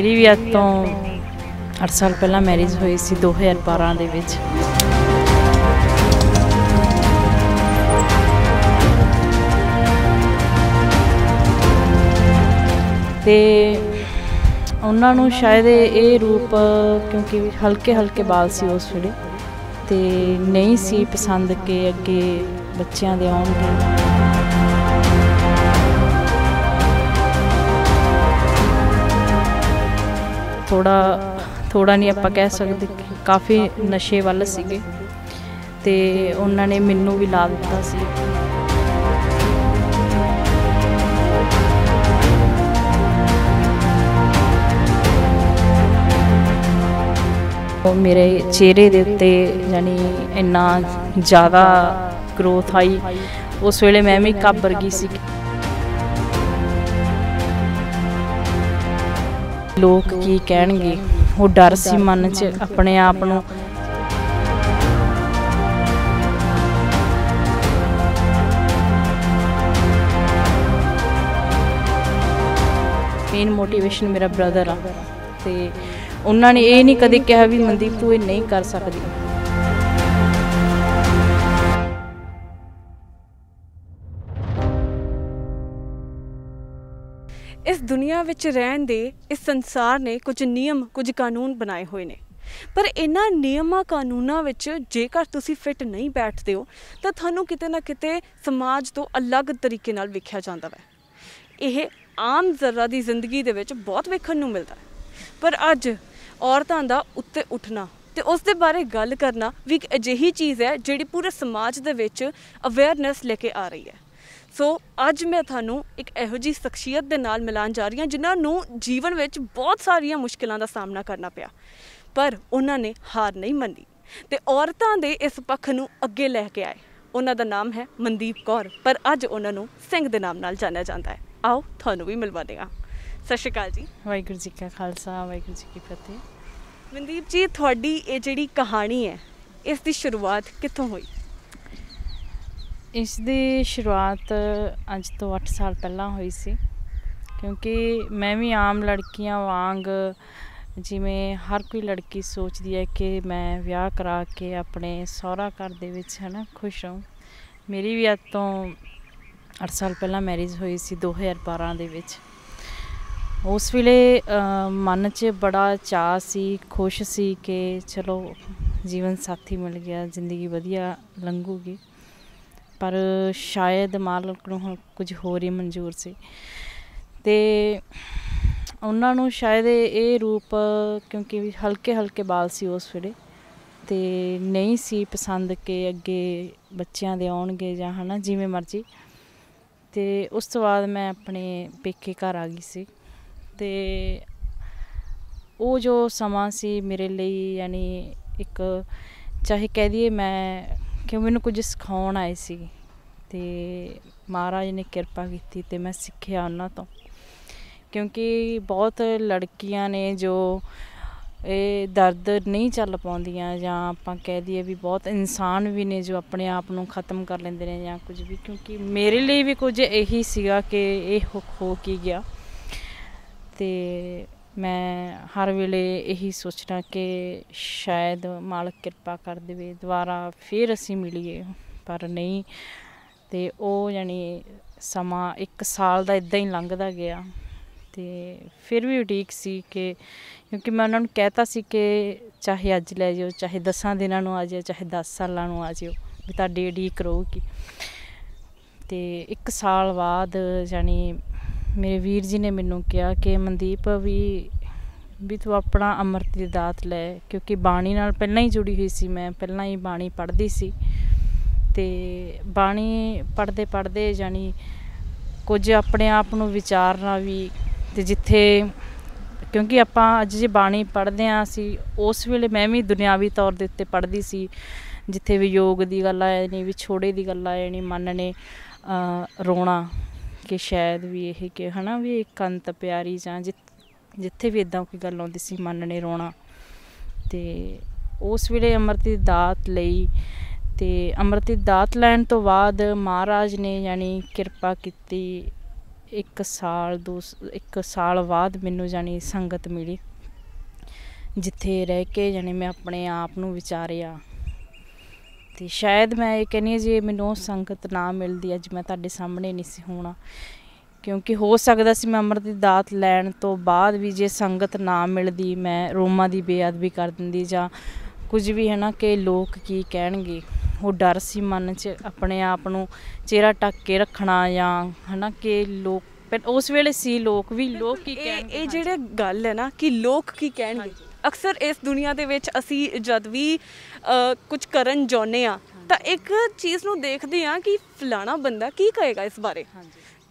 ਮੇਰੀ ਵੀ ਅੱਜ ਤੋਂ 8 ਸਾਲ ਪਹਿਲਾਂ ਮੈਰਿਜ ਹੋਈ ਸੀ 2012 ਦੇ ਵਿੱਚ ਤੇ ਉਹਨਾਂ ਨੂੰ ਸ਼ਾਇਦ ਇਹ ਰੂਪ ਕਿਉਂਕਿ ਹਲਕੇ ਹਲਕੇ ਵਾਲ ਸੀ ਉਸ ਵੇਲੇ ਤੇ ਨਹੀਂ ਸੀ ਪਸੰਦ ਕਿ ਅੱਗੇ ਬੱਚਿਆਂ ਦੇ ਆਉਣਗੇ ਥੋੜਾ ਥੋੜਾ ਨਹੀਂ ਆਪਾਂ ਕਹਿ ਸਕਦੇ ਕਾਫੀ ਨਸ਼ੇ ਵੱਲ ਸੀਗੇ ਤੇ ਉਹਨਾਂ ਨੇ ਮੈਨੂੰ ਵੀ ਲਾ ਦਿੱਤਾ ਸੀ ਉਹ ਮੇਰੇ ਚਿਹਰੇ ਦੇ ਉੱਤੇ ਯਾਨੀ ਇੰਨਾ ਜ਼ਿਆਦਾ ਗਰੋਥ ਆਈ ਉਸ ਵੇਲੇ ਮੈਂ ਵੀ ਕਾਬਰ ਗਈ ਸੀ ਲੋਕ ਕੀ ਕਹਿਣਗੇ ਉਹ ਡਰ ਸੀ ਮਨ 'ਚ ਆਪਣੇ ਆਪ ਨੂੰ ਮੇਨ ਮੋਟੀਵੇਸ਼ਨ ਮੇਰਾ ਬ੍ਰਦਰ ਆ ਤੇ ਉਹਨਾਂ ਨੇ ਇਹ ਨਹੀਂ ਕਦੇ ਕਿਹਾ ਵੀ ਮਨਦੀਪ ਤੂੰ ਇਹ ਨਹੀਂ ਕਰ ਸਕਦੀ ਇਸ ਦੁਨੀਆ ਵਿੱਚ ਰਹਿਣ ਦੇ ਇਸ ਸੰਸਾਰ ਨੇ ਕੁਝ ਨਿਯਮ ਕੁਝ ਕਾਨੂੰਨ ਬਣਾਏ ਹੋਏ ਨੇ ਪਰ ਇਹਨਾਂ ਨਿਯਮਾਂ ਕਾਨੂੰਨਾਂ ਵਿੱਚ ਜੇਕਰ ਤੁਸੀਂ ਫਿੱਟ ਨਹੀਂ ਬੈਠਦੇ ਹੋ ਤਾਂ ਤੁਹਾਨੂੰ ਕਿਤੇ ਨਾ ਕਿਤੇ ਸਮਾਜ ਤੋਂ ਅਲੱਗ ਤਰੀਕੇ ਨਾਲ ਵੇਖਿਆ ਜਾਂਦਾ ਹੈ ਇਹ ਆਮ ਜ਼ਰਰਾ ਦੀ ਜ਼ਿੰਦਗੀ ਦੇ ਵਿੱਚ ਬਹੁਤ ਵੇਖਣ ਨੂੰ ਮਿਲਦਾ ਹੈ ਪਰ ਅੱਜ ਔਰਤਾਂ ਦਾ ਉੱਤੇ ਉੱਠਣਾ ਤੇ ਉਸ ਦੇ ਬਾਰੇ ਗੱਲ ਕਰਨਾ ਵੀ ਇੱਕ ਅਜਿਹੀ ਚੀਜ਼ ਹੈ ਜਿਹੜੀ ਪੂਰੇ ਸਮਾਜ ਦੇ ਵਿੱਚ ਅਵੇਅਰਨੈਸ ਲੈ ਕੇ ਆ ਰਹੀ ਹੈ ਸੋ ਅੱਜ ਮੈਂ ਤੁਹਾਨੂੰ ਇੱਕ ਇਹੋ ਜੀ ਸ਼ਖਸੀਅਤ ਦੇ ਨਾਲ ਮਿਲਾਨ ਜਾ ਰਹੀ ਹਾਂ ਜਿਨ੍ਹਾਂ ਨੂੰ ਜੀਵਨ ਵਿੱਚ ਬਹੁਤ ਸਾਰੀਆਂ ਮੁਸ਼ਕਲਾਂ ਦਾ ਸਾਹਮਣਾ ਕਰਨਾ ਪਿਆ ਪਰ ਉਹਨਾਂ ਨੇ ਹਾਰ ਨਹੀਂ ਮੰਨੀ ਤੇ ਔਰਤਾਂ ਦੇ ਇਸ ਪੱਖ ਨੂੰ ਅੱਗੇ ਲੈ ਕੇ ਆਏ ਉਹਨਾਂ ਦਾ ਨਾਮ ਹੈ ਮਨਦੀਪ ਕੌਰ ਪਰ ਅੱਜ ਉਹਨਾਂ ਨੂੰ ਸਿੰਘ ਦੇ ਨਾਮ ਨਾਲ ਜਾਣਿਆ ਜਾਂਦਾ ਹੈ ਆਓ ਤੁਹਾਨੂੰ ਵੀ ਮਿਲਵਾ ਹਾਂ ਸਤਿ ਸ਼੍ਰੀ ਅਕਾਲ ਜੀ ਵਾਹਿਗੁਰੂ ਜੀ ਕਾ ਖਾਲਸਾ ਵਾਹਿਗੁਰੂ ਜੀ ਕੀ ਫਤਿਹ ਮਨਦੀਪ ਜੀ ਤੁਹਾਡੀ ਇਹ ਜਿਹੜੀ ਕਹਾਣੀ ਹੈ ਇਸ ਦੀ ਸ਼ੁਰੂਆਤ ਕਿੱਥੋਂ ਹੋਈ ਇਸ ਦੀ ਸ਼ੁਰੂਆਤ ਅੱਜ ਤੋਂ 8 ਸਾਲ ਪਹਿਲਾਂ ਹੋਈ ਸੀ ਕਿਉਂਕਿ ਮੈਂ ਵੀ ਆਮ ਲੜਕੀਆਂ ਵਾਂਗ ਜਿਵੇਂ ਹਰ ਕੋਈ ਲੜਕੀ ਸੋਚਦੀ ਹੈ ਕਿ ਮੈਂ ਵਿਆਹ ਕਰਾ ਕੇ ਆਪਣੇ ਸਹੁਰਾ ਘਰ ਦੇ ਵਿੱਚ ਹਨਾ ਖੁਸ਼ ਹਾਂ ਮੇਰੀ ਵੀ ਅੱਜ ਤੋਂ 8 ਸਾਲ ਪਹਿਲਾਂ ਮੈਰਿਜ ਹੋਈ ਸੀ 2012 ਦੇ ਵਿੱਚ ਉਸ ਵੇਲੇ ਮਨ 'ਚ ਬੜਾ ਚਾਹ ਸੀ ਖੁਸ਼ ਸੀ ਕਿ ਚਲੋ ਜੀਵਨ ਸਾਥੀ ਮਿਲ ਗਿਆ ਜ਼ਿੰਦਗੀ ਵਧੀਆ ਲੰਘੂਗੀ ਪਰ ਸ਼ਾਇਦ ਮਾਲਕ ਨੂੰ ਕੁਝ ਹੋਰ ਹੀ ਮਨਜ਼ੂਰ ਸੀ ਤੇ ਉਹਨਾਂ ਨੂੰ ਸ਼ਾਇਦ ਇਹ ਰੂਪ ਕਿਉਂਕਿ ਹਲਕੇ ਹਲਕੇ ਬਾਲ ਸੀ ਉਸ ਵੇਲੇ ਤੇ ਨਹੀਂ ਸੀ ਪਸੰਦ ਕਿ ਅੱਗੇ ਬੱਚਿਆਂ ਦੇ ਆਉਣਗੇ ਜਾਂ ਹਨਾ ਜਿਵੇਂ ਮਰਜ਼ੀ ਤੇ ਉਸ ਤੋਂ ਬਾਅਦ ਮੈਂ ਆਪਣੇ ਪੇਕੇ ਘਰ ਆ ਗਈ ਸੀ ਤੇ ਉਹ ਜੋ ਸਮਾਂ ਸੀ ਮੇਰੇ ਲਈ ਯਾਨੀ ਇੱਕ ਚਾਹੇ ਕਹਿ ਦਈਏ ਮੈਂ ਕਿ ਉਹ ਮੈਨੂੰ ਕੁਝ ਸਿਖਾਉਣ ਆਏ ਸੀ ਤੇ ਮਹਾਰਾਜ ਨੇ ਕਿਰਪਾ ਕੀਤੀ ਤੇ ਮੈਂ ਸਿੱਖਿਆ ਉਹਨਾਂ ਤੋਂ ਕਿਉਂਕਿ ਬਹੁਤ ਲੜਕੀਆਂ ਨੇ ਜੋ ਇਹ ਦਰਦ ਨਹੀਂ ਚੱਲ ਪਾਉਂਦੀਆਂ ਜਾਂ ਆਪਾਂ ਕਹਿ ਦਈਏ ਵੀ ਬਹੁਤ ਇਨਸਾਨ ਵੀ ਨੇ ਜੋ ਆਪਣੇ ਆਪ ਨੂੰ ਖਤਮ ਕਰ ਲੈਂਦੇ ਨੇ ਜਾਂ ਕੁਝ ਵੀ ਕਿਉਂਕਿ ਮੇਰੇ ਲਈ ਵੀ ਕੁਝ ਇਹੀ ਸੀਗਾ ਕਿ ਇਹ ਹੋ ਕੀ ਗਿਆ ਤੇ ਮੈਂ ਹਰ ਵੇਲੇ ਇਹੀ ਸੋਚਣਾ ਕਿ ਸ਼ਾਇਦ ਮਾਲਕ ਕਿਰਪਾ ਕਰ ਦੇਵੇ ਦੁਬਾਰਾ ਫੇਰ ਅਸੀਂ ਮਿਲੀਏ ਪਰ ਨਹੀਂ ਤੇ ਉਹ ਯਾਨੀ ਸਮਾਂ 1 ਸਾਲ ਦਾ ਇਦਾਂ ਹੀ ਲੰਘਦਾ ਗਿਆ ਤੇ ਫਿਰ ਵੀ ਠੀਕ ਸੀ ਕਿ ਕਿਉਂਕਿ ਮੈਂ ਉਹਨਾਂ ਨੂੰ ਕਹਿਤਾ ਸੀ ਕਿ ਚਾਹੇ ਅੱਜ ਲੈ ਜਿਓ ਚਾਹੇ 10 ਦਿਨਾਂ ਨੂੰ ਆ ਜਿਓ ਚਾਹੇ 10 ਸਾਲਾਂ ਨੂੰ ਆ ਜਿਓ ਵੀ ਤੁਹਾਡੀ ਕਰੋ ਰਹੂਗੀ ਤੇ 1 ਸਾਲ ਬਾਅਦ ਯਾਨੀ ਮੇਰੇ ਵੀਰ ਜੀ ਨੇ ਮੈਨੂੰ ਕਿਹਾ ਕਿ ਮਨਦੀਪ ਵੀ ਵੀ ਤੂੰ ਆਪਣਾ ਅੰਮ੍ਰਿਤ ਦੀ ਦਾਤ ਲੈ ਕਿਉਂਕਿ ਬਾਣੀ ਨਾਲ ਪਹਿਲਾਂ ਹੀ ਜੁੜੀ ਹੋਈ ਸੀ ਮੈਂ ਪਹਿਲਾਂ ਹੀ ਬਾਣੀ ਪੜ੍ਹਦੀ ਸੀ ਤੇ ਬਾਣੀ ਪੜ੍ਹਦੇ ਪੜ੍ਹਦੇ ਜਾਨੀ ਕੁਝ ਆਪਣੇ ਆਪ ਨੂੰ ਵਿਚਾਰਨਾ ਵੀ ਤੇ ਜਿੱਥੇ ਕਿਉਂਕਿ ਆਪਾਂ ਅੱਜ ਜੇ ਬਾਣੀ ਪੜ੍ਹਦੇ ਆਂ ਅਸੀਂ ਉਸ ਵੇਲੇ ਮੈਂ ਵੀ ਦੁਨਿਆਵੀ ਤੌਰ ਦੇ ਉੱਤੇ ਪੜ੍ਹਦੀ ਸੀ ਜਿੱਥੇ ਵੀ ਯੋਗ ਦੀ ਗੱਲ ਨਹੀਂ ਵੀ ਛੋੜੇ ਦੀ ਗੱਲ ਆਇਆ ਨਹੀਂ ਮੰਨਣੇ ਰੋਣਾ ਕਿ ਸ਼ਾਇਦ ਵੀ ਇਹ ਕਿ ਹਨਾ ਵੀ ਇੱਕ ਅੰਤ ਪਿਆਰੀ ਜਾਂ ਜਿੱਥੇ ਵੀ ਇਦਾਂ ਕੋਈ ਗੱਲ ਆਉਂਦੀ ਸੀ ਮਨ ਨੇ ਰੋਣਾ ਤੇ ਉਸ ਵੇਲੇ ਅਮਰਤੀ ਦੀ ਦਾਤ ਲਈ ਤੇ ਅਮਰਤੀ ਦੀ ਦਾਤ ਲੈਣ ਤੋਂ ਬਾਅਦ ਮਹਾਰਾਜ ਨੇ ਯਾਨੀ ਕਿਰਪਾ ਕੀਤੀ ਇੱਕ ਸਾਲ ਦੋ ਇੱਕ ਸਾਲ ਬਾਅਦ ਮੈਨੂੰ ਯਾਨੀ ਸੰਗਤ ਮਿਲੀ ਜਿੱਥੇ ਰਹਿ ਕੇ ਯਾਨੀ ਮੈਂ ਆਪਣੇ ਆਪ ਨੂੰ ਵਿਚਾਰਿਆ ਕੀਤੀ ਸ਼ਾਇਦ ਮੈਂ ਇਹ ਕਹਿੰਨੀ ਜੇ ਮੈਨੂੰ ਸੰਗਤ ਨਾ ਮਿਲਦੀ ਅੱਜ ਮੈਂ ਤੁਹਾਡੇ ਸਾਹਮਣੇ ਨਹੀਂ ਸੀ ਹੋਣਾ ਕਿਉਂਕਿ ਹੋ ਸਕਦਾ ਸੀ ਮੈਂ ਅਮਰਦੀ ਦੀ ਦਾਤ ਲੈਣ ਤੋਂ ਬਾਅਦ ਵੀ ਜੇ ਸੰਗਤ ਨਾ ਮਿਲਦੀ ਮੈਂ ਰੋਮਾ ਦੀ ਬੇਅਦਬੀ ਕਰ ਦਿੰਦੀ ਜਾਂ ਕੁਝ ਵੀ ਹੈ ਨਾ ਕਿ ਲੋਕ ਕੀ ਕਹਿਣਗੇ ਉਹ ਡਰ ਸੀ ਮਨ 'ਚ ਆਪਣੇ ਆਪ ਨੂੰ ਚਿਹਰਾ ਟੱਕ ਕੇ ਰੱਖਣਾ ਜਾਂ ਹੈ ਨਾ ਕਿ ਲੋਕ ਉਸ ਵੇਲੇ ਸੀ ਲੋਕ ਵੀ ਲੋਕ ਕੀ ਕਹਿਣਗੇ ਇਹ ਜਿਹੜੇ ਗੱਲ ਹੈ ਨਾ ਕਿ ਲੋਕ ਕੀ ਕਹਿਣਗੇ ਅਕਸਰ ਇਸ ਦੁਨੀਆ ਦੇ ਵਿੱਚ ਅਸੀਂ ਜਦ ਵੀ ਕੁਝ ਕਰਨ ਜਾਉਨੇ ਆ ਤਾਂ ਇੱਕ ਚੀਜ਼ ਨੂੰ ਦੇਖਦੇ ਆ ਕਿ ਫਲਾਣਾ ਬੰਦਾ ਕੀ ਕਹੇਗਾ ਇਸ ਬਾਰੇ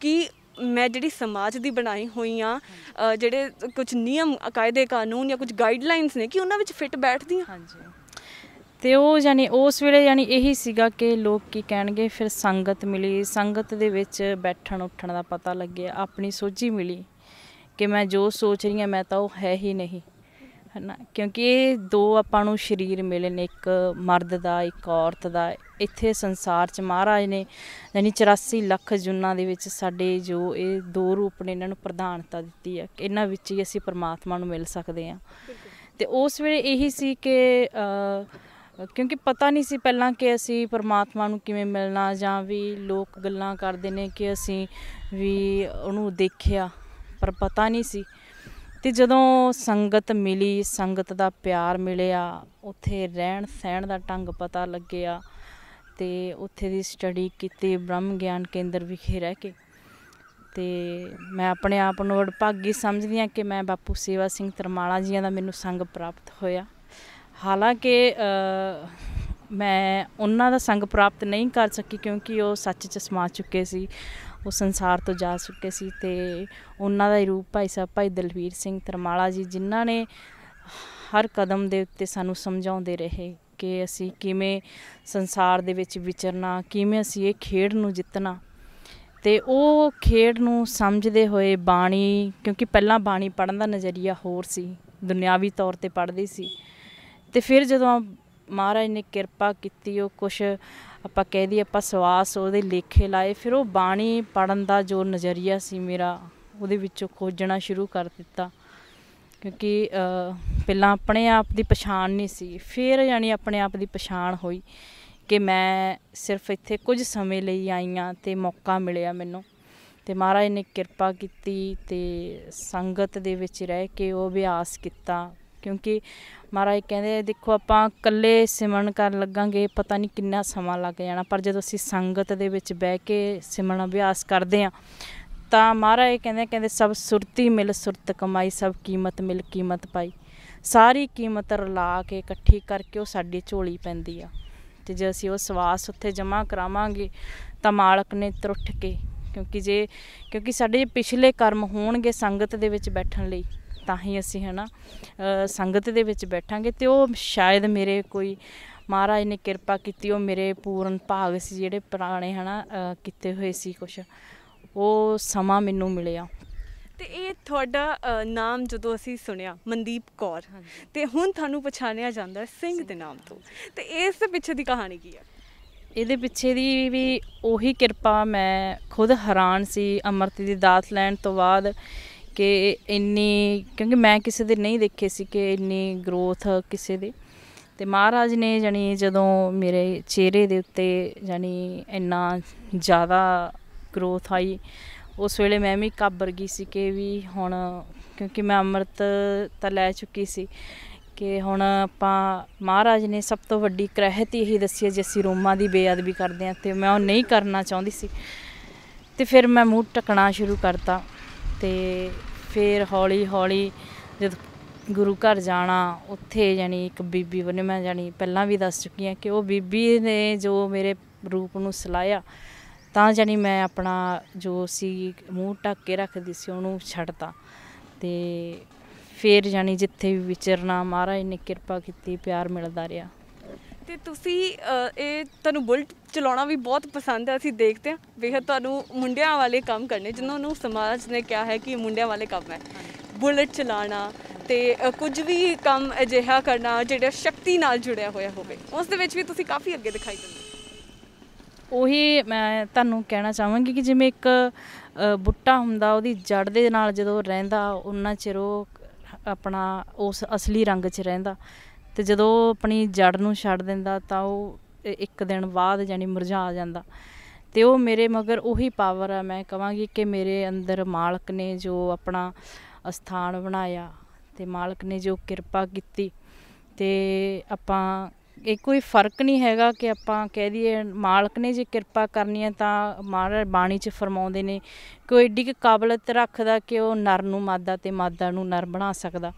ਕਿ ਮੈਂ ਜਿਹੜੀ ਸਮਾਜ ਦੀ ਬਣਾਈ ਹੋਈ ਆ ਜਿਹੜੇ ਕੁਝ ਨਿਯਮ ਕਾਇਦੇ ਕਾਨੂੰਨ ਜਾਂ ਕੁਝ ਗਾਈਡਲਾਈਨਸ ਨੇ ਕਿ ਉਹਨਾਂ ਵਿੱਚ ਫਿੱਟ ਬੈਠਦੀਆਂ ਹਾਂਜੀ ਤੇ ਉਹ ਯਾਨੀ ਉਸ ਵੇਲੇ ਯਾਨੀ ਇਹੀ ਸੀਗਾ ਕਿ ਲੋਕ ਕੀ ਕਹਿਣਗੇ ਫਿਰ ਸੰਗਤ ਮਿਲੀ ਸੰਗਤ ਦੇ ਵਿੱਚ ਬੈਠਣ ਉੱਠਣ ਦਾ ਪਤਾ ਲੱਗਿਆ ਆਪਣੀ ਸੋਝੀ ਮਿਲੀ ਕਿ ਮੈਂ ਜੋ ਸੋਚ ਰਹੀ ਆ ਮੈਂ ਤਾਂ ਉਹ ਹੈ ਹੀ ਨਹੀਂ ਹਨਾ ਕਿਉਂਕਿ ਇਹ ਦੋ ਆਪਾਂ ਨੂੰ ਸਰੀਰ ਮਿਲੇ ਨੇ ਇੱਕ ਮਰਦ ਦਾ ਇੱਕ ਔਰਤ ਦਾ ਇੱਥੇ ਸੰਸਾਰ 'ਚ ਮਹਾਰਾਜ ਨੇ ਯਾਨੀ 84 ਲੱਖ ਜੁਨਾਂ ਦੇ ਵਿੱਚ ਸਾਡੇ ਜੋ ਇਹ ਦੋ ਰੂਪ ਨੇ ਇਹਨਾਂ ਨੂੰ ਪ੍ਰਧਾਨਤਾ ਦਿੱਤੀ ਹੈ ਇਹਨਾਂ ਵਿੱਚ ਹੀ ਅਸੀਂ ਪਰਮਾਤਮਾ ਨੂੰ ਮਿਲ ਸਕਦੇ ਹਾਂ ਤੇ ਉਸ ਵੇਲੇ ਇਹੀ ਸੀ ਕਿ ਕਿਉਂਕਿ ਪਤਾ ਨਹੀਂ ਸੀ ਪਹਿਲਾਂ ਕਿ ਅਸੀਂ ਪਰਮਾਤਮਾ ਨੂੰ ਕਿਵੇਂ ਮਿਲਣਾ ਜਾਂ ਵੀ ਲੋਕ ਗੱਲਾਂ ਕਰਦੇ ਨੇ ਕਿ ਅਸੀਂ ਵੀ ਉਹਨੂੰ ਦੇਖਿਆ ਪਰ ਪਤਾ ਨਹੀਂ ਸੀ ਤੇ ਜਦੋਂ ਸੰਗਤ ਮਿਲੀ ਸੰਗਤ ਦਾ ਪਿਆਰ ਮਿਲਿਆ ਉੱਥੇ ਰਹਿਣ ਸਹਿਣ ਦਾ ਢੰਗ ਪਤਾ ਲੱਗਿਆ ਤੇ ਉੱਥੇ ਦੀ ਸਟੱਡੀ ਕੀਤੀ ਬ੍ਰਹਮ ਗਿਆਨ ਕੇਂਦਰ ਵਿਖੇ ਰਹਿ ਕੇ ਤੇ ਮੈਂ ਆਪਣੇ ਆਪ ਨੂੰ ਵਡਭਾਗੀ ਸਮਝਦੀ ਹਾਂ ਕਿ ਮੈਂ ਬਾਪੂ ਸੇਵਾ ਸਿੰਘ ਤਰਮਾਲਾ ਜੀਆਂ ਦਾ ਮੈਨੂੰ ਸੰਗ ਪ੍ਰਾਪਤ ਹੋਇਆ ਹਾਲਾਂਕਿ ਮੈਂ ਉਹਨਾਂ ਦਾ ਸੰਗ ਪ੍ਰਾਪਤ ਨਹੀਂ ਕਰ ਸਕੀ ਕਿਉਂਕਿ ਉਹ ਸੱਚ ਚ ਸਮਾ ਚੁੱਕੇ ਸੀ ਉਹ ਸੰਸਾਰ ਤੋਂ ਜਾ ਚੁੱਕੇ ਸੀ ਤੇ ਉਹਨਾਂ ਦਾ ਹੀ ਰੂਪ ਭਾਈ ਸਾਹਿਬ ਭਾਈ ਦਲਵੀਰ ਸਿੰਘ ਤਰਮਾਲਾ ਜੀ ਜਿਨ੍ਹਾਂ ਨੇ ਹਰ ਕਦਮ ਦੇ ਉੱਤੇ ਸਾਨੂੰ ਸਮਝਾਉਂਦੇ ਰਹੇ ਕਿ ਅਸੀਂ ਕਿਵੇਂ ਸੰਸਾਰ ਦੇ ਵਿੱਚ ਵਿਚਰਨਾ ਕਿਵੇਂ ਅਸੀਂ ਇਹ ਖੇਡ ਨੂੰ ਜਿੱਤਣਾ ਤੇ ਉਹ ਖੇਡ ਨੂੰ ਸਮਝਦੇ ਹੋਏ ਬਾਣੀ ਕਿਉਂਕਿ ਪਹਿਲਾਂ ਬਾਣੀ ਪੜਨ ਦਾ ਨਜ਼ਰੀਆ ਹੋਰ ਸੀ ਦੁਨਿਆਵੀ ਤੌਰ ਤੇ ਪੜਦੇ ਸੀ ਤੇ ਫਿਰ ਜਦੋਂ ਮਹਾਰਾਜ ਨੇ ਕਿਰਪਾ ਕੀਤੀ ਉਹ ਕੁਛ ਆਪਾਂ ਕਹਿ ਦਈਏ ਆਪਾਂ ਸਵਾਸ ਉਹਦੇ ਲੇਖੇ ਲਾਏ ਫਿਰ ਉਹ ਬਾਣੀ ਪੜਨ ਦਾ ਜੋ ਨਜ਼ਰੀਆ ਸੀ ਮੇਰਾ ਉਹਦੇ ਵਿੱਚੋਂ ਖੋਜਣਾ ਸ਼ੁਰੂ ਕਰ ਦਿੱਤਾ ਕਿਉਂਕਿ ਪਹਿਲਾਂ ਆਪਣੇ ਆਪ ਦੀ ਪਛਾਣ ਨਹੀਂ ਸੀ ਫਿਰ ਯਾਨੀ ਆਪਣੇ ਆਪ ਦੀ ਪਛਾਣ ਹੋਈ ਕਿ ਮੈਂ ਸਿਰਫ ਇੱਥੇ ਕੁਝ ਸਮੇਂ ਲਈ ਆਈ ਆ ਤੇ ਮੌਕਾ ਮਿਲਿਆ ਮੈਨੂੰ ਤੇ ਮਹਾਰਾਜ ਨੇ ਕਿਰਪਾ ਕੀਤੀ ਤੇ ਸੰਗਤ ਦੇ ਵਿੱਚ ਰਹਿ ਕੇ ਉਹ ਅਭਿਆਸ ਕੀਤਾ ਕਿਉਂਕਿ ਮਹਾਰਾਜ ਕਹਿੰਦੇ ਦੇਖੋ ਆਪਾਂ ਇਕੱਲੇ ਸਿਮਰਨ ਕਰਨ ਲੱਗਾਂਗੇ ਪਤਾ ਨਹੀਂ ਕਿੰਨਾ ਸਮਾਂ ਲੱਗ ਜਾਣਾ ਪਰ ਜਦੋਂ ਅਸੀਂ ਸੰਗਤ ਦੇ ਵਿੱਚ ਬਹਿ ਕੇ ਸਿਮਰਨ ਅਭਿਆਸ ਕਰਦੇ ਆਂ ਤਾਂ ਮਹਾਰਾਜ ਕਹਿੰਦੇ ਕਹਿੰਦੇ ਸਭ ਸੁਰਤੀ ਮਿਲ ਸੁਰਤ ਕਮਾਈ ਸਭ ਕੀਮਤ ਮਿਲ ਕੀਮਤ ਪਾਈ ਸਾਰੀ ਕੀਮਤ ਰਲਾ ਕੇ ਇਕੱਠੀ ਕਰਕੇ ਉਹ ਸਾਡੀ ਝੋਲੀ ਪੈਂਦੀ ਆ ਤੇ ਜੇ ਅਸੀਂ ਉਹ ਸਵਾਸ ਉੱਥੇ ਜਮ੍ਹਾਂ ਕਰਾਵਾਂਗੇ ਤਾਂ ਮਾਲਕ ਨੇ ਤਰੁੱਠ ਕੇ ਕਿਉਂਕਿ ਜੇ ਕਿਉਂਕਿ ਸਾਡੇ ਪਿਛਲੇ ਕਰਮ ਹੋਣਗੇ ਸੰਗਤ ਦੇ ਵਿੱਚ ਬੈਠਣ ਲਈ ਤਾਂ ਹੀ ਅਸੀਂ ਹਨਾ ਸੰਗਤ ਦੇ ਵਿੱਚ ਬੈਠਾਂਗੇ ਤੇ ਉਹ ਸ਼ਾਇਦ ਮੇਰੇ ਕੋਈ ਮਹਾਰਾਜ ਨੇ ਕਿਰਪਾ ਕੀਤੀ ਉਹ ਮੇਰੇ ਪੂਰਨ ਭਾਗ ਸੀ ਜਿਹੜੇ ਪੁਰਾਣੇ ਹਨਾ ਕੀਤੇ ਹੋਏ ਸੀ ਕੁਛ ਉਹ ਸਮਾਂ ਮੈਨੂੰ ਮਿਲਿਆ ਤੇ ਇਹ ਤੁਹਾਡਾ ਨਾਮ ਜਦੋਂ ਅਸੀਂ ਸੁਣਿਆ ਮਨਦੀਪ ਕੌਰ ਤੇ ਹੁਣ ਤੁਹਾਨੂੰ ਪਛਾਣਿਆ ਜਾਂਦਾ ਸਿੰਘ ਦੇ ਨਾਮ ਤੋਂ ਤੇ ਇਸ ਦੇ ਪਿੱਛੇ ਦੀ ਕਹਾਣੀ ਕੀ ਹੈ ਇਹਦੇ ਪਿੱਛੇ ਦੀ ਵੀ ਉਹੀ ਕਿਰਪਾ ਮੈਂ ਖੁਦ ਹੈਰਾਨ ਸੀ ਅਮਰਤੀ ਦੀ ਦਾਤ ਲੈਣ ਤੋਂ ਬਾਅਦ ਕਿ ਇੰਨੀ ਕਿਉਂਕਿ ਮੈਂ ਕਿਸੇ ਦੇ ਨਹੀਂ ਦੇਖੇ ਸੀ ਕਿ ਇੰਨੀ ਗਰੋਥ ਕਿਸੇ ਦੇ ਤੇ ਮਹਾਰਾਜ ਨੇ ਜਾਨੀ ਜਦੋਂ ਮੇਰੇ ਚਿਹਰੇ ਦੇ ਉੱਤੇ ਜਾਨੀ ਇੰਨਾ ਜ਼ਿਆਦਾ ਗਰੋਥ ਆਈ ਉਸ ਵੇਲੇ ਮੈਂ ਵੀ ਕਾਬਰ ਗਈ ਸੀ ਕਿ ਵੀ ਹੁਣ ਕਿਉਂਕਿ ਮੈਂ ਅੰਮ੍ਰਿਤ ਤਾਂ ਲੈ ਚੁੱਕੀ ਸੀ ਕਿ ਹੁਣ ਆਪਾਂ ਮਹਾਰਾਜ ਨੇ ਸਭ ਤੋਂ ਵੱਡੀ ਕਰਹਿਤ ਇਹੀ ਦੱਸੀ ਹੈ ਜੇ ਅਸੀਂ ਰੋਮਾਂ ਦੀ ਬੇਅਦਬੀ ਕਰਦੇ ਹਾਂ ਤੇ ਮੈਂ ਉਹ ਨਹੀਂ ਕਰਨਾ ਚਾਹੁੰਦੀ ਸੀ ਤੇ ਫਿਰ ਮੈਂ ਮੂੰਹ ਟਕਣਾ ਸ਼ੁਰੂ ਕਰਤਾ ਤੇ ਫਿਰ ਹੌਲੀ ਹੌਲੀ ਜਦ ਗੁਰੂ ਘਰ ਜਾਣਾ ਉੱਥੇ ਜਾਨੀ ਇੱਕ ਬੀਬੀ ਬਣੇ ਮੈਂ ਜਾਨੀ ਪਹਿਲਾਂ ਵੀ ਦੱਸ ਚੁੱਕੀ ਹਾਂ ਕਿ ਉਹ ਬੀਬੀ ਨੇ ਜੋ ਮੇਰੇ ਰੂਪ ਨੂੰ ਸਲਾਇਆ ਤਾਂ ਜਾਨੀ ਮੈਂ ਆਪਣਾ ਜੋ ਸੀ ਮੂੰਹ ਟੱਕ ਕੇ ਰੱਖਦੀ ਸੀ ਉਹਨੂੰ ਛੱਡਤਾ ਤੇ ਫਿਰ ਜਾਨੀ ਜਿੱਥੇ ਵੀ ਵਿਚਰਨਾ ਮਹਾਰਾਜ ਨੇ ਕਿਰਪਾ ਕੀਤੀ ਪਿਆਰ ਮਿਲਦਾ ਰਿਹਾ ਤੇ ਤੁਸੀਂ ਇਹ ਤੁਹਾਨੂੰ ਬੁਲਟ ਚਲਾਉਣਾ ਵੀ ਬਹੁਤ ਪਸੰਦ ਹੈ ਅਸੀਂ ਦੇਖਦੇ ਹਾਂ ਬੇਹਦ ਤੁਹਾਨੂੰ ਮੁੰਡਿਆਂ ਵਾਲੇ ਕੰਮ ਕਰਨੇ ਜਿਨ੍ਹਾਂ ਨੂੰ ਸਮਾਜ ਨੇ ਕਿਹਾ ਹੈ ਕਿ ਮੁੰਡਿਆਂ ਵਾਲੇ ਕੰਮ ਹੈ ਬੁਲਟ ਚਲਾਉਣਾ ਤੇ ਕੁਝ ਵੀ ਕੰਮ ਅਜਿਹਾ ਕਰਨਾ ਜਿਹੜਾ ਸ਼ਕਤੀ ਨਾਲ ਜੁੜਿਆ ਹੋਇਆ ਹੋਵੇ ਉਸ ਦੇ ਵਿੱਚ ਵੀ ਤੁਸੀਂ ਕਾਫੀ ਅੱਗੇ ਦਿਖਾਈ ਦਿੰਦੇ ਹੋ। ਉਹੀ ਮੈਂ ਤੁਹਾਨੂੰ ਕਹਿਣਾ ਚਾਹਾਂਗੀ ਕਿ ਜਿਵੇਂ ਇੱਕ ਬੁੱਟਾ ਹੁੰਦਾ ਉਹਦੀ ਜੜ ਦੇ ਨਾਲ ਜਦੋਂ ਰਹਿੰਦਾ ਉਹਨਾਂ ਚਿਰ ਉਹ ਆਪਣਾ ਉਸ ਅਸਲੀ ਰੰਗ 'ਚ ਰਹਿੰਦਾ ਤੇ ਜਦੋਂ ਆਪਣੀ ਜੜ ਨੂੰ ਛੱਡ ਦਿੰਦਾ ਤਾਂ ਉਹ ਇੱਕ ਦਿਨ ਬਾਅਦ ਯਾਨੀ ਮੁਰਝਾ ਜਾਂਦਾ ਤੇ ਉਹ ਮੇਰੇ ਮਗਰ ਉਹੀ ਪਾਵਰ ਆ ਮੈਂ ਕਹਾਂਗੀ ਕਿ ਮੇਰੇ ਅੰਦਰ ਮਾਲਕ ਨੇ ਜੋ ਆਪਣਾ ਸਥਾਨ ਬਣਾਇਆ ਤੇ ਮਾਲਕ ਨੇ ਜੋ ਕਿਰਪਾ ਕੀਤੀ ਤੇ ਆਪਾਂ ਇਹ ਕੋਈ ਫਰਕ ਨਹੀਂ ਹੈਗਾ ਕਿ ਆਪਾਂ ਕਹਿ ਦਈਏ ਮਾਲਕ ਨੇ ਜੇ ਕਿਰਪਾ ਕਰਨੀ ਹੈ ਤਾਂ ਮਾਰ ਬਾਣੀ 'ਚ ਫਰਮਾਉਂਦੇ ਨੇ ਕੋਈ ਏਡੀ ਕਿ ਕਾਬਲਤ ਰੱਖਦਾ ਕਿ ਉਹ ਨਰ ਨੂੰ ਮਾਦਾ ਤੇ ਮਾਦਾ ਨੂੰ ਨਰ ਬਣਾ ਸਕਦਾ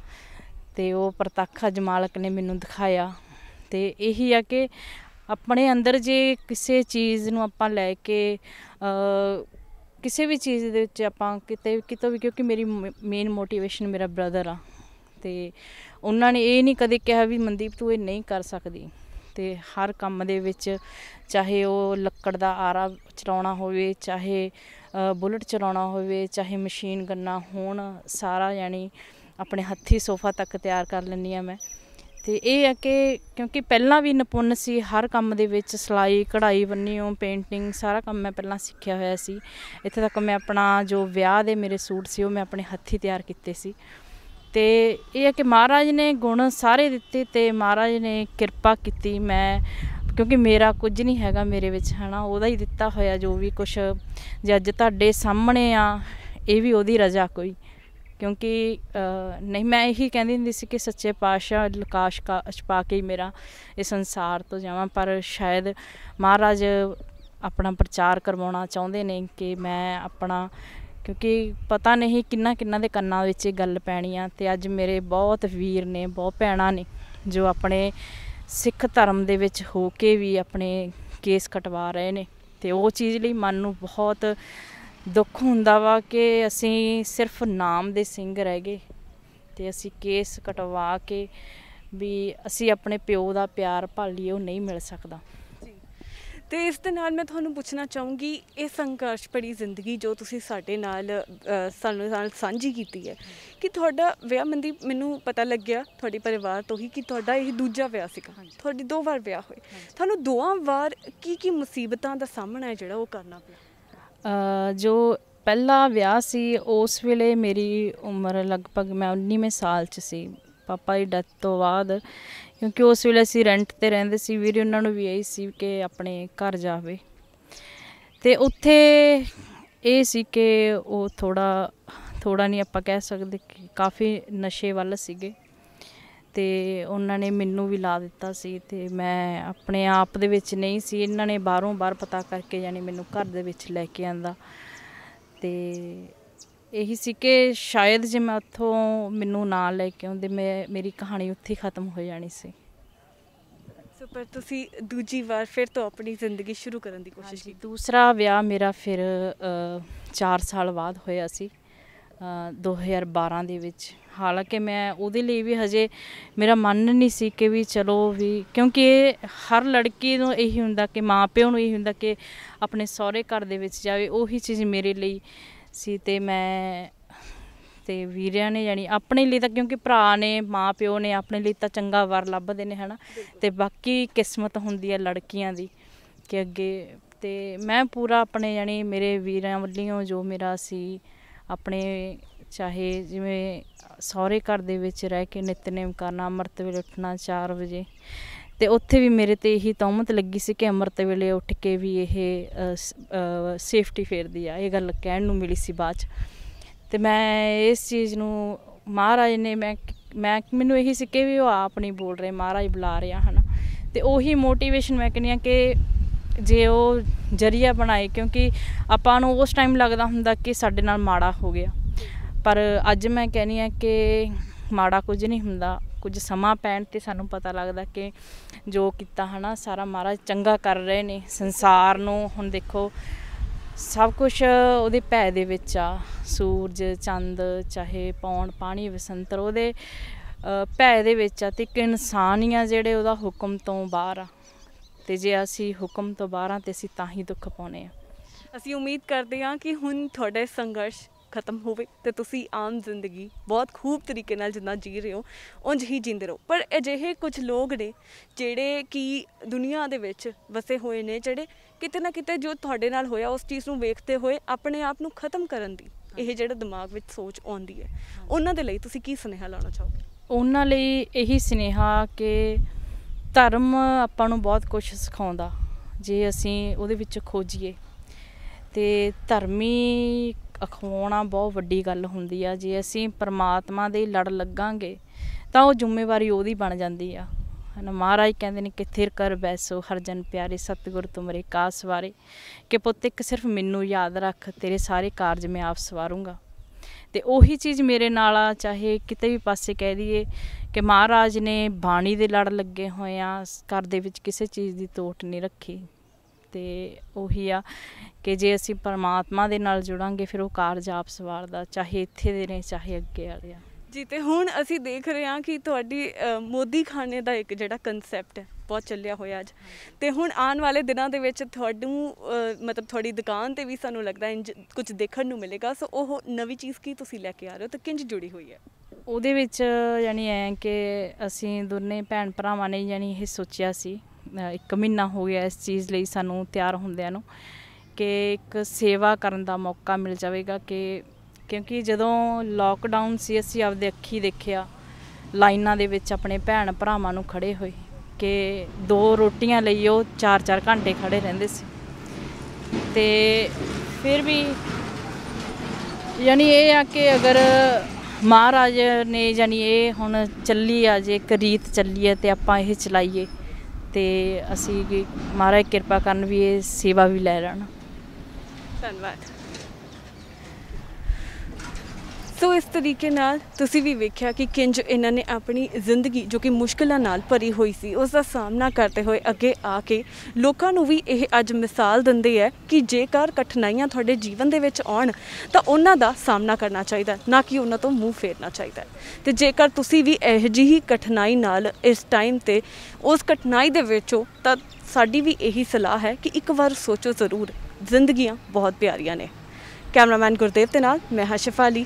ਤੇ ਉਹ ਪ੍ਰਤੱਖ ਅਜ ਮਾਲਕ ਨੇ ਮੈਨੂੰ ਦਿਖਾਇਆ ਤੇ ਇਹੀ ਆ ਕਿ ਆਪਣੇ ਅੰਦਰ ਜੇ ਕਿਸੇ ਚੀਜ਼ ਨੂੰ ਆਪਾਂ ਲੈ ਕੇ ਕਿਸੇ ਵੀ ਚੀਜ਼ ਦੇ ਵਿੱਚ ਆਪਾਂ ਕਿਤੇ ਕਿਤੋਂ ਵੀ ਕਿਉਂਕਿ ਮੇਰੀ ਮੇਨ ਮੋਟੀਵੇਸ਼ਨ ਮੇਰਾ ਬ੍ਰਦਰ ਆ ਤੇ ਉਹਨਾਂ ਨੇ ਇਹ ਨਹੀਂ ਕਦੇ ਕਿਹਾ ਵੀ ਮਨਦੀਪ ਤੂੰ ਇਹ ਨਹੀਂ ਕਰ ਸਕਦੀ ਤੇ ਹਰ ਕੰਮ ਦੇ ਵਿੱਚ ਚਾਹੇ ਉਹ ਲੱਕੜ ਦਾ ਆਰਾ ਚਲਾਉਣਾ ਹੋਵੇ ਚਾਹੇ ਬੁਲਟ ਚਲਾਉਣਾ ਹੋਵੇ ਚਾਹੇ ਮਸ਼ੀਨ ਗੰਨਾ ਹੋਣ ਸਾਰਾ ਯਾਨੀ ਆਪਣੇ ਹੱਥੀ ਸੋਫਾ ਤੱਕ ਤਿਆਰ ਕਰ ਲੈਂਦੀ ਆ ਮੈਂ ਤੇ ਇਹ ਹੈ ਕਿ ਕਿਉਂਕਿ ਪਹਿਲਾਂ ਵੀ ਨਿਪੁੰਨ ਸੀ ਹਰ ਕੰਮ ਦੇ ਵਿੱਚ ਸਲਾਈ ਕਢਾਈ ਬੰਨਿਓ ਪੇਂਟਿੰਗ ਸਾਰਾ ਕੰਮ ਮੈਂ ਪਹਿਲਾਂ ਸਿੱਖਿਆ ਹੋਇਆ ਸੀ ਇੱਥੇ ਤੱਕ ਮੈਂ ਆਪਣਾ ਜੋ ਵਿਆਹ ਦੇ ਮੇਰੇ ਸੂਟ ਸੀ ਉਹ ਮੈਂ ਆਪਣੇ ਹੱਥੀ ਤਿਆਰ ਕੀਤੇ ਸੀ ਤੇ ਇਹ ਹੈ ਕਿ ਮਹਾਰਾਜ ਨੇ ਗੁਣ ਸਾਰੇ ਦਿੱਤੇ ਤੇ ਮਹਾਰਾਜ ਨੇ ਕਿਰਪਾ ਕੀਤੀ ਮੈਂ ਕਿਉਂਕਿ ਮੇਰਾ ਕੁਝ ਨਹੀਂ ਹੈਗਾ ਮੇਰੇ ਵਿੱਚ ਹਨਾ ਉਹਦਾ ਹੀ ਦਿੱਤਾ ਹੋਇਆ ਜੋ ਵੀ ਕੁਝ ਜੇ ਅੱਜ ਤੁਹਾਡੇ ਸਾਹਮਣੇ ਆ ਇਹ ਵੀ ਉਹਦੀ ਰਜ਼ਾ ਕੋਈ ਕਿਉਂਕਿ ਨਹੀਂ ਮੈਂ ਇਹੀ ਕਹਿੰਦੀ ਹੁੰਦੀ ਸੀ ਕਿ ਸੱਚੇ ਪਾਤਸ਼ਾਹ ਲਕਾਸ਼ ਕਾ ਛਪਾ ਕੇ ਹੀ ਮੇਰਾ ਇਸ ਸੰਸਾਰ ਤੋਂ ਜਾਵਾਂ ਪਰ ਸ਼ਾਇਦ ਮਹਾਰਾਜ ਆਪਣਾ ਪ੍ਰਚਾਰ ਕਰਵਾਉਣਾ ਚਾਹੁੰਦੇ ਨੇ ਕਿ ਮੈਂ ਆਪਣਾ ਕਿਉਂਕਿ ਪਤਾ ਨਹੀਂ ਕਿੰਨਾ ਕਿੰਨਾ ਦੇ ਕੰਨਾਂ ਵਿੱਚ ਇਹ ਗੱਲ ਪੈਣੀ ਆ ਤੇ ਅੱਜ ਮੇਰੇ ਬਹੁਤ ਵੀਰ ਨੇ ਬਹੁਤ ਭੈਣਾ ਨੇ ਜੋ ਆਪਣੇ ਸਿੱਖ ਧਰਮ ਦੇ ਵਿੱਚ ਹੋ ਕੇ ਵੀ ਆਪਣੇ ਕੇਸ ਕਟਵਾ ਰਹੇ ਨੇ ਤੇ ਉਹ ਚੀਜ਼ ਲਈ ਮਨ ਨੂੰ ਬਹੁਤ ਦੁੱਖ ਹੁੰਦਾ ਵਾ ਕਿ ਅਸੀਂ ਸਿਰਫ ਨਾਮ ਦੇ ਸਿੰਘ ਰਹਿ ਗਏ ਤੇ ਅਸੀਂ ਕੇਸ ਕਟਵਾ ਕੇ ਵੀ ਅਸੀਂ ਆਪਣੇ ਪਿਓ ਦਾ ਪਿਆਰ ਭਾਲੀਏ ਉਹ ਨਹੀਂ ਮਿਲ ਸਕਦਾ ਤੇ ਇਸ ਦੇ ਨਾਲ ਮੈਂ ਤੁਹਾਨੂੰ ਪੁੱਛਣਾ ਚਾਹੂੰਗੀ ਇਹ ਸੰਘਰਸ਼ ਭਰੀ ਜ਼ਿੰਦਗੀ ਜੋ ਤੁਸੀਂ ਸਾਡੇ ਨਾਲ ਸਾਨੂੰ ਨਾਲ ਸਾਂਝੀ ਕੀਤੀ ਹੈ ਕਿ ਤੁਹਾਡਾ ਵਿਆਹ ਮੰਦੀ ਮੈਨੂੰ ਪਤਾ ਲੱਗਿਆ ਤੁਹਾਡੇ ਪਰਿਵਾਰ ਤੋਂ ਹੀ ਕਿ ਤੁਹਾਡਾ ਇਹ ਦੂਜਾ ਵਿਆਹ ਸੀ ਤੁਹਾਡੀ ਦੋ ਵਾਰ ਵਿਆਹ ਹੋਏ ਤੁਹਾਨੂੰ ਦੋਵਾਂ ਵਾਰ ਕੀ ਕੀ ਮੁਸੀਬਤਾਂ ਦਾ ਸਾਹਮਣਾ ਹੈ ਜਿਹੜਾ ਉਹ ਕਰਨਾ ਪਿਆ ਜੋ ਪਹਿਲਾ ਵਿਆਹ ਸੀ ਉਸ ਵੇਲੇ ਮੇਰੀ ਉਮਰ ਲਗਭਗ ਮੈਂ 19ਵੇਂ ਸਾਲ 'ਚ ਸੀ ਪਾਪਾ ਦੀ ਡੈਥ ਤੋਂ ਬਾਅਦ ਕਿਉਂਕਿ ਉਸ ਵੇਲੇ ਅਸੀਂ ਰੈਂਟ ਤੇ ਰਹਿੰਦੇ ਸੀ ਵੀਰ ਉਹਨਾਂ ਨੂੰ ਵੀ ਇਹੀ ਸੀ ਕਿ ਆਪਣੇ ਘਰ ਜਾਵੇ ਤੇ ਉੱਥੇ ਇਹ ਸੀ ਕਿ ਉਹ ਥੋੜਾ ਥੋੜਾ ਨਹੀਂ ਆਪਾਂ ਕਹਿ ਸਕਦੇ ਕਿ ਕਾਫੀ ਨਸ਼ੇ ਵੱਲ ਸੀਗੇ ਤੇ ਉਹਨਾਂ ਨੇ ਮੈਨੂੰ ਵੀ ਲਾ ਦਿੱਤਾ ਸੀ ਤੇ ਮੈਂ ਆਪਣੇ ਆਪ ਦੇ ਵਿੱਚ ਨਹੀਂ ਸੀ ਇਹਨਾਂ ਨੇ ਬਾਹਰੋਂ ਬਾਹਰ ਪਤਾ ਕਰਕੇ ਯਾਨੀ ਮੈਨੂੰ ਘਰ ਦੇ ਵਿੱਚ ਲੈ ਕੇ ਆਂਦਾ ਤੇ ਇਹੀ ਸੀ ਕਿ ਸ਼ਾਇਦ ਜੇ ਮੈਂ ਉੱਥੋਂ ਮੈਨੂੰ ਨਾ ਲੈ ਕੇ ਆਉਂਦੇ ਮੈਂ ਮੇਰੀ ਕਹਾਣੀ ਉੱਥੇ ਖਤਮ ਹੋ ਜਾਣੀ ਸੀ ਸੋ ਪਰ ਤੁਸੀਂ ਦੂਜੀ ਵਾਰ ਫਿਰ ਤੋਂ ਆਪਣੀ ਜ਼ਿੰਦਗੀ ਸ਼ੁਰੂ ਕਰਨ ਦੀ ਕੋਸ਼ਿਸ਼ ਕੀਤੀ ਦੂਸਰਾ ਵਿਆਹ ਮੇਰਾ ਫਿਰ 4 ਸਾਲ ਬਾਅਦ ਹੋਇਆ ਸੀ 2012 ਦੇ ਵਿੱਚ ਹਾਲਾਂਕਿ ਮੈਂ ਉਹਦੇ ਲਈ ਵੀ ਹਜੇ ਮੇਰਾ ਮਨ ਨਹੀਂ ਸੀ ਕਿ ਵੀ ਚਲੋ ਵੀ ਕਿਉਂਕਿ ਹਰ ਲੜਕੀ ਨੂੰ ਇਹੀ ਹੁੰਦਾ ਕਿ ਮਾਪਿਓ ਨੂੰ ਇਹੀ ਹੁੰਦਾ ਕਿ ਆਪਣੇ ਸਹੁਰੇ ਘਰ ਦੇ ਵਿੱਚ ਜਾਵੇ ਉਹੀ ਚੀਜ਼ ਮੇਰੇ ਲਈ ਸੀ ਤੇ ਮੈਂ ਤੇ ਵੀਰਿਆਂ ਨੇ ਜਾਨੀ ਆਪਣੇ ਲਈ ਤਾਂ ਕਿਉਂਕਿ ਭਰਾ ਨੇ ਮਾਪਿਓ ਨੇ ਆਪਣੇ ਲਈ ਤਾਂ ਚੰਗਾ ਵਰ ਲੱਭਦੇ ਨੇ ਹਨਾ ਤੇ ਬਾਕੀ ਕਿਸਮਤ ਹੁੰਦੀ ਹੈ ਲੜਕੀਆਂ ਦੀ ਕਿ ਅੱਗੇ ਤੇ ਮੈਂ ਪੂਰਾ ਆਪਣੇ ਜਾਨੀ ਮੇਰੇ ਵੀਰਾਂ ਵੱਲੋਂ ਜੋ ਮੇਰਾ ਸੀ ਆਪਣੇ ਚਾਹੇ ਜਿਵੇਂ ਸਹੁਰੇ ਘਰ ਦੇ ਵਿੱਚ ਰਹਿ ਕੇ ਨਿਤਨੇਮ ਕਰਨਾ ਅੰਮ੍ਰਿਤ ਵੇਲੇ ਉੱਠਣਾ 4 ਵਜੇ ਤੇ ਉੱਥੇ ਵੀ ਮੇਰੇ ਤੇ ਇਹੀ ਤੌਮਤ ਲੱਗੀ ਸੀ ਕਿ ਅੰਮ੍ਰਿਤ ਵੇਲੇ ਉੱਠ ਕੇ ਵੀ ਇਹ ਸੇਫਟੀ ਫੇਰਦੀ ਆ ਇਹ ਗੱਲ ਕਹਿਣ ਨੂੰ ਮਿਲੀ ਸੀ ਬਾਅਦ ਚ ਤੇ ਮੈਂ ਇਸ ਚੀਜ਼ ਨੂੰ ਮਹਾਰਾਜ ਨੇ ਮੈਂ ਮੈਂ ਮੈਨੂੰ ਇਹੀ ਸਿੱਕੇ ਵੀ ਉਹ ਆਪ ਨਹੀਂ ਬੋਲ ਰਹੇ ਮਹਾਰਾਜ ਬੁਲਾ ਰਿਹਾ ਹਨ ਤੇ ਉਹੀ ਮੋਟੀਵੇਸ਼ਨ ਮੈਂ ਕਹਿੰਦੀ ਆ ਕਿ ਜੇ ਉਹ ਜਰੀਆ ਬਣਾਏ ਕਿਉਂਕਿ ਆਪਾਂ ਨੂੰ ਉਸ ਟਾਈਮ ਲੱਗਦਾ ਹੁੰਦਾ ਕਿ ਸਾਡੇ ਨਾਲ ਮਾੜਾ ਹੋ ਗਿਆ ਪਰ ਅੱਜ ਮੈਂ ਕਹਿੰਨੀ ਆ ਕਿ ਮਾੜਾ ਕੁਝ ਨਹੀਂ ਹੁੰਦਾ ਕੁਝ ਸਮਾਂ ਪੈਣ ਤੇ ਸਾਨੂੰ ਪਤਾ ਲੱਗਦਾ ਕਿ ਜੋ ਕੀਤਾ ਹਨਾ ਸਾਰਾ ਮਹਾਰਾਜ ਚੰਗਾ ਕਰ ਰਹੇ ਨੇ ਸੰਸਾਰ ਨੂੰ ਹੁਣ ਦੇਖੋ ਸਭ ਕੁਝ ਉਹਦੇ ਭੈ ਦੇ ਵਿੱਚ ਆ ਸੂਰਜ ਚੰਦ ਚਾਹੇ ਪੌਣ ਪਾਣੀ ਵਸੰਤਰ ਉਹਦੇ ਭੈ ਦੇ ਵਿੱਚ ਆ ਤੇ ਕਿ ਇਨਸਾਨ ਹੀ ਆ ਜਿਹੜੇ ਉਹਦਾ ਹੁਕਮ ਤੋਂ ਬਾਹਰ ਆ ਤੇ ਜੇ ਅਸੀਂ ਹੁਕਮ ਤੋਂ ਬਾਹਰਾਂ ਤੇ ਅਸੀਂ ਤਾਂ ਹੀ ਦੁੱਖ ਪਾਉਨੇ ਆ ਅਸੀਂ ਉਮੀਦ ਕਰਦੇ ਹਾਂ ਕਿ ਹੁਣ ਤੁਹਾਡੇ ਸੰਘਰਸ਼ ਖਤਮ ਹੋਵੇ ਤੇ ਤੁਸੀਂ ਆਮ ਜ਼ਿੰਦਗੀ ਬਹੁਤ ਖੂਬ ਤਰੀਕੇ ਨਾਲ ਜਿੰਨਾ ਜੀ ਰਹੇ ਹੋ ਉੰਜ ਹੀ ਜਿੰਦੇ ਰਹੋ ਪਰ ਅਜਿਹੇ ਕੁਝ ਲੋਕ ਨੇ ਜਿਹੜੇ ਕਿ ਦੁਨੀਆ ਦੇ ਵਿੱਚ ਵਸੇ ਹੋਏ ਨੇ ਜਿਹੜੇ ਕਿਤੇ ਨਾ ਕਿਤੇ ਜੋ ਤੁਹਾਡੇ ਨਾਲ ਹੋਇਆ ਉਸ ਚੀਜ਼ ਨੂੰ ਵੇਖਦੇ ਹੋਏ ਆਪਣੇ ਆਪ ਨੂੰ ਖਤਮ ਕਰਨ ਦੀ ਇਹ ਜਿਹੜਾ ਦਿਮਾਗ ਵਿੱਚ ਸੋਚ ਆਉਂਦੀ ਹੈ ਉਹਨਾਂ ਦੇ ਲਈ ਤੁਸੀਂ ਕੀ ਸੁਨੇਹਾ ਲਾਉਣਾ ਚਾਹੋਗੇ ਉਹਨਾਂ ਲਈ ਇਹੀ ਸੁਨੇਹਾ ਕਿ ਧਰਮ ਆਪਾਂ ਨੂੰ ਬਹੁਤ ਕੁਝ ਸਿਖਾਉਂਦਾ ਜੇ ਅਸੀਂ ਉਹਦੇ ਵਿੱਚ ਖੋਜੀਏ ਤੇ ਧਰਮੀ ਅਖਵਾਉਣਾ ਬਹੁਤ ਵੱਡੀ ਗੱਲ ਹੁੰਦੀ ਆ ਜੇ ਅਸੀਂ ਪਰਮਾਤਮਾ ਦੇ ਲੜ ਲੱਗਾਂਗੇ ਤਾਂ ਉਹ ਜ਼ਿੰਮੇਵਾਰੀ ਉਹਦੀ ਬਣ ਜਾਂਦੀ ਆ ਹਨਾ ਮਹਾਰਾਜ ਕਹਿੰਦੇ ਨੇ ਕਿ ਥਿਰ ਕਰ ਬੈਸੋ ਹਰ ਜਨ ਪਿਆਰੇ ਸਤਿਗੁਰ ਤੁਮਰੇ ਕਾਸ ਵਾਰੇ ਕਿ ਪੁੱਤ ਇੱਕ ਸਿਰਫ ਮੈਨੂੰ ਯਾਦ ਰੱਖ ਤੇਰੇ ਸਾਰੇ ਕਾਰਜ ਮੈਂ ਆਪ ਸਵਾਰੂੰਗਾ ਤੇ ਉਹੀ ਚੀਜ਼ ਮੇਰੇ ਨਾਲ ਆ ਚਾਹੇ ਕਿਤੇ ਵੀ ਪਾਸੇ ਕਹਿ ਦਈਏ ਕਿ ਮਹਾਰਾਜ ਨੇ ਬਾਣੀ ਦੇ ਲੜ ਲੱਗੇ ਹੋਏ ਆ ਘਰ ਦੇ ਵਿੱਚ ਕਿਸੇ ਚੀਜ਼ ਦੀ ਤੋਟ ਨਹੀਂ ਰੱਖੀ ਤੇ ਉਹੀ ਆ ਕਿ ਜੇ ਅਸੀਂ ਪਰਮਾਤਮਾ ਦੇ ਨਾਲ ਜੁੜਾਂਗੇ ਫਿਰ ਉਹ ਕਾਰਜ ਆਪ ਸਵਾਰਦਾ ਚਾਹੇ ਇੱਥੇ ਦੇ ਨੇ ਚਾਹੇ ਅੱਗੇ ਵਾਲੇ ਆ ਜੀ ਤੇ ਹੁਣ ਅਸੀਂ ਦੇਖ ਰਹੇ ਹਾਂ ਕਿ ਤੁਹਾਡੀ ਮੋਦੀ ਖਾਨੇ ਦਾ ਇੱਕ ਜਿਹੜਾ ਕਨਸੈਪਟ ਹੈ ਬਹੁਤ ਚੱਲਿਆ ਹੋਇਆ ਅੱਜ ਤੇ ਹੁਣ ਆਉਣ ਵਾਲੇ ਦਿਨਾਂ ਦੇ ਵਿੱਚ ਤੁਹਾਨੂੰ ਮਤਲਬ ਤੁਹਾਡੀ ਦੁਕਾਨ ਤੇ ਵੀ ਸਾਨੂੰ ਲੱਗਦਾ ਕੁਝ ਦੇਖਣ ਨੂੰ ਮਿਲੇਗਾ ਸੋ ਉਹ ਨਵੀਂ ਚੀਜ਼ ਕੀ ਤੁਸੀਂ ਲੈ ਕੇ ਆ ਰਹੇ ਹੋ ਤਾਂ ਕਿੰਜ ਜੁੜੀ ਹੋਈ ਹੈ ਉਹਦੇ ਵਿੱਚ ਯਾਨੀ ਐ ਕਿ ਅਸੀਂ ਦੋਨੇ ਭੈਣ ਭਰਾਵਾਂ ਨੇ ਯਾਨੀ ਇਹ ਸੋਚਿਆ ਸੀ ਇੱਕ ਮਹੀਨਾ ਹੋ ਗਿਆ ਇਸ ਚੀਜ਼ ਲਈ ਸਾਨੂੰ ਤਿਆਰ ਹੁੰਦਿਆਂ ਨੂੰ ਕਿ ਇੱਕ ਸੇਵਾ ਕਰਨ ਦਾ ਮੌਕਾ ਮਿਲ ਜਾਵੇਗਾ ਕਿ ਕਿਉਂਕਿ ਜਦੋਂ ਲਾਕਡਾਊਨ ਸੀ ਅਸੀਂ ਆਪਦੇ ਅੱਖੀ ਦੇਖਿਆ ਲਾਈਨਾਂ ਦੇ ਵਿੱਚ ਆਪਣੇ ਭੈਣ ਭਰਾਵਾਂ ਨੂੰ ਖੜੇ ਹੋਏ ਕੇ ਦੋ ਰੋਟੀਆਂ ਲਈ ਉਹ 4-4 ਘੰਟੇ ਖੜੇ ਰਹਿੰਦੇ ਸੀ ਤੇ ਫਿਰ ਵੀ ਯਾਨੀ ਇਹ ਆ ਕਿ ਅਗਰ ਮਹਾਰਾਜ ਨੇ ਯਾਨੀ ਇਹ ਹੁਣ ਚੱਲੀ ਆ ਜੇ ਇੱਕ ਰੀਤ ਚੱਲੀ ਹੈ ਤੇ ਆਪਾਂ ਇਹ ਚਲਾਈਏ ਤੇ ਅਸੀਂ ਮਹਾਰਾਜ ਕਿਰਪਾ ਕਰਨ ਵੀ ਇਹ ਸੇਵਾ ਵੀ ਲੈ ਰਹਿਣਾ ਧੰਨਵਾਦ ਸੋ ਇਸ ਤਰੀਕੇ ਨਾਲ ਤੁਸੀਂ ਵੀ ਵੇਖਿਆ ਕਿ ਕਿੰਜ ਇਹਨਾਂ ਨੇ ਆਪਣੀ ਜ਼ਿੰਦਗੀ ਜੋ ਕਿ ਮੁਸ਼ਕਲਾਂ ਨਾਲ ਭਰੀ ਹੋਈ ਸੀ ਉਸ ਦਾ ਸਾਹਮਣਾ ਕਰਦੇ ਹੋਏ ਅੱਗੇ ਆ ਕੇ ਲੋਕਾਂ ਨੂੰ ਵੀ ਇਹ ਅੱਜ ਮਿਸਾਲ ਦਿੰਦੇ ਐ ਕਿ ਜੇਕਰ ਕਠਿਨਾਈਆਂ ਤੁਹਾਡੇ ਜੀਵਨ ਦੇ ਵਿੱਚ ਆਉਣ ਤਾਂ ਉਹਨਾਂ ਦਾ ਸਾਹਮਣਾ ਕਰਨਾ ਚਾਹੀਦਾ ਨਾ ਕਿ ਉਹਨਾਂ ਤੋਂ ਮੂੰਹ ਫੇਰਨਾ ਚਾਹੀਦਾ ਤੇ ਜੇਕਰ ਤੁਸੀਂ ਵੀ ਇਹ ਜਿਹੀ ਕਠਿਨਾਈ ਨਾਲ ਇਸ ਟਾਈਮ ਤੇ ਉਸ ਕਠਿਨਾਈ ਦੇ ਵਿੱਚੋਂ ਤਾਂ ਸਾਡੀ ਵੀ ਇਹੀ ਸਲਾਹ ਹੈ ਕਿ ਇੱਕ ਵਾਰ ਸੋਚੋ ਜ਼ਰੂਰ ਜ਼ਿੰਦਗੀਆਂ ਬਹੁਤ ਪਿਆਰੀਆਂ ਨੇ ਕੈਮਰਾਮੈਨ ਗੁਰਦੇਵ ਤੇ ਨਾਲ ਮੈਂ ਹਸ਼ਫ ਅਲੀ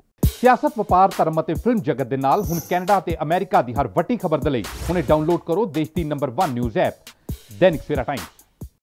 ਸਿਆਸਤ ਵਪਾਰ ਧਰਮ ਅਤੇ ਫਿਲਮ ਜਗਤ ਦੇ ਨਾਲ ਹੁਣ ਕੈਨੇਡਾ ਤੇ ਅਮਰੀਕਾ ਦੀ ਹਰ ਵੱਡੀ ਖਬਰ ਦੇ ਲਈ ਹੁਣੇ ਡਾਊਨਲੋਡ ਕਰੋ ਦੇਸ਼ ਦੀ number 1 news app Dainik Savera time